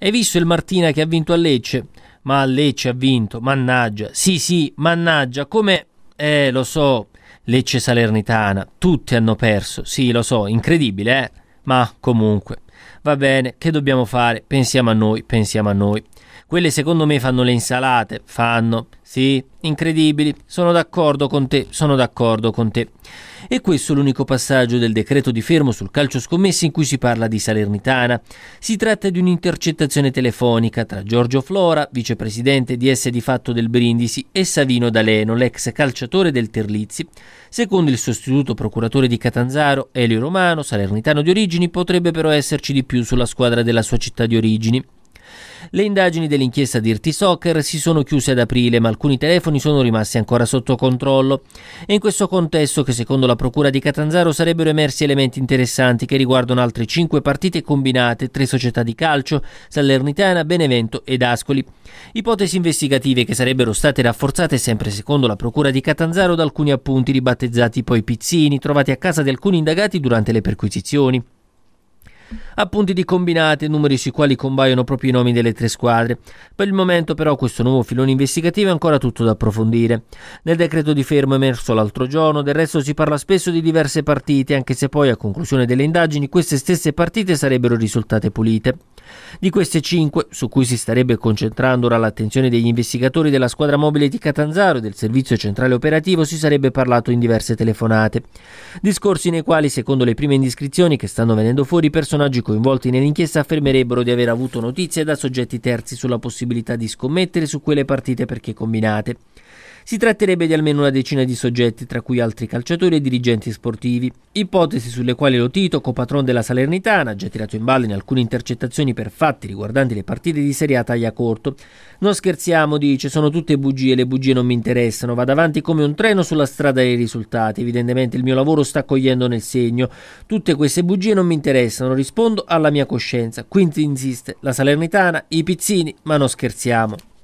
Hai visto il Martina che ha vinto a Lecce? Ma a Lecce ha vinto, mannaggia. Sì, sì, mannaggia. Come... Eh, lo so, Lecce Salernitana. Tutti hanno perso. Sì, lo so, incredibile, eh? Ma comunque... Va bene, che dobbiamo fare? Pensiamo a noi, pensiamo a noi. Quelle secondo me fanno le insalate, fanno, sì, incredibili, sono d'accordo con te, sono d'accordo con te. E questo è l'unico passaggio del decreto di fermo sul calcio scommessi in cui si parla di Salernitana. Si tratta di un'intercettazione telefonica tra Giorgio Flora, vicepresidente di S di fatto del Brindisi, e Savino D'Aleno, l'ex calciatore del Terlizzi. Secondo il sostituto procuratore di Catanzaro, Elio Romano, salernitano di origini, potrebbe però esserci conoscerci di più sulla squadra della sua città di origini. Le indagini dell'inchiesta Dirty Soccer si sono chiuse ad aprile, ma alcuni telefoni sono rimasti ancora sotto controllo. È in questo contesto che secondo la Procura di Catanzaro sarebbero emersi elementi interessanti che riguardano altre cinque partite combinate, 3 società di calcio, Salernitana, Benevento ed Ascoli. Ipotesi investigative che sarebbero state rafforzate sempre secondo la Procura di Catanzaro da alcuni appunti ribattezzati poi pizzini, trovati a casa di alcuni indagati durante le perquisizioni appunti di combinate, numeri sui quali combaiono proprio i nomi delle tre squadre. Per il momento però questo nuovo filone investigativo è ancora tutto da approfondire. Nel decreto di fermo emerso l'altro giorno, del resto si parla spesso di diverse partite, anche se poi a conclusione delle indagini queste stesse partite sarebbero risultate pulite. Di queste cinque, su cui si starebbe concentrando ora l'attenzione degli investigatori della squadra mobile di Catanzaro e del servizio centrale operativo, si sarebbe parlato in diverse telefonate. Discorsi nei quali, secondo le prime indiscrizioni che stanno venendo fuori, personaggi coinvolti nell'inchiesta affermerebbero di aver avuto notizie da soggetti terzi sulla possibilità di scommettere su quelle partite perché combinate. Si tratterebbe di almeno una decina di soggetti, tra cui altri calciatori e dirigenti sportivi. Ipotesi sulle quali lo Tito, copatron della Salernitana, già tirato in ballo in alcune intercettazioni per fatti riguardanti le partite di Serie A taglia corto. Non scherziamo, dice, sono tutte bugie, le bugie non mi interessano, vado avanti come un treno sulla strada dei risultati, evidentemente il mio lavoro sta cogliendo nel segno. Tutte queste bugie non mi interessano, rispondo fondo alla mia coscienza. Quindi insiste la Salernitana, i pizzini, ma non scherziamo.